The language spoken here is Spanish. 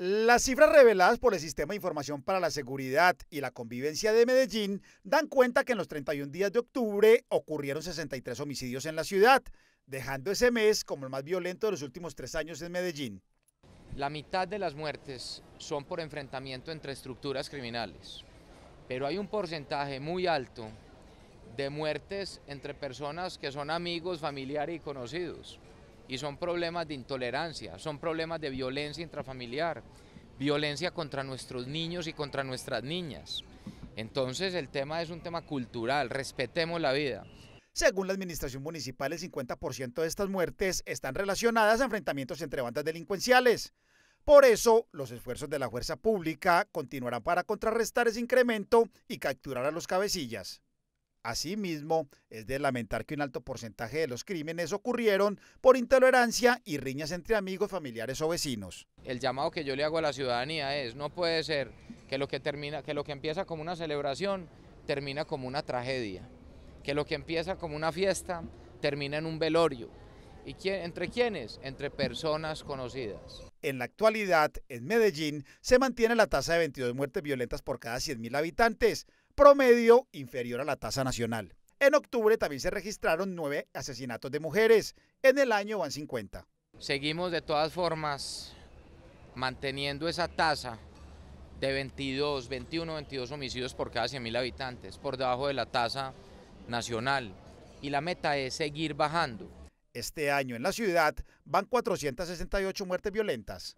Las cifras reveladas por el Sistema de Información para la Seguridad y la Convivencia de Medellín dan cuenta que en los 31 días de octubre ocurrieron 63 homicidios en la ciudad, dejando ese mes como el más violento de los últimos tres años en Medellín. La mitad de las muertes son por enfrentamiento entre estructuras criminales, pero hay un porcentaje muy alto de muertes entre personas que son amigos, familiares y conocidos y son problemas de intolerancia, son problemas de violencia intrafamiliar, violencia contra nuestros niños y contra nuestras niñas. Entonces el tema es un tema cultural, respetemos la vida. Según la administración municipal, el 50% de estas muertes están relacionadas a enfrentamientos entre bandas delincuenciales. Por eso, los esfuerzos de la fuerza pública continuarán para contrarrestar ese incremento y capturar a los cabecillas. Asimismo, es de lamentar que un alto porcentaje de los crímenes ocurrieron por intolerancia y riñas entre amigos, familiares o vecinos. El llamado que yo le hago a la ciudadanía es, no puede ser que lo que, termina, que, lo que empieza como una celebración termina como una tragedia, que lo que empieza como una fiesta termina en un velorio. ¿Y entre quiénes? Entre personas conocidas. En la actualidad, en Medellín, se mantiene la tasa de 22 muertes violentas por cada 100.000 habitantes, promedio inferior a la tasa nacional. En octubre también se registraron nueve asesinatos de mujeres. En el año van 50. Seguimos de todas formas manteniendo esa tasa de 22, 21, 22 homicidios por cada 100.000 habitantes, por debajo de la tasa nacional. Y la meta es seguir bajando. Este año en la ciudad van 468 muertes violentas.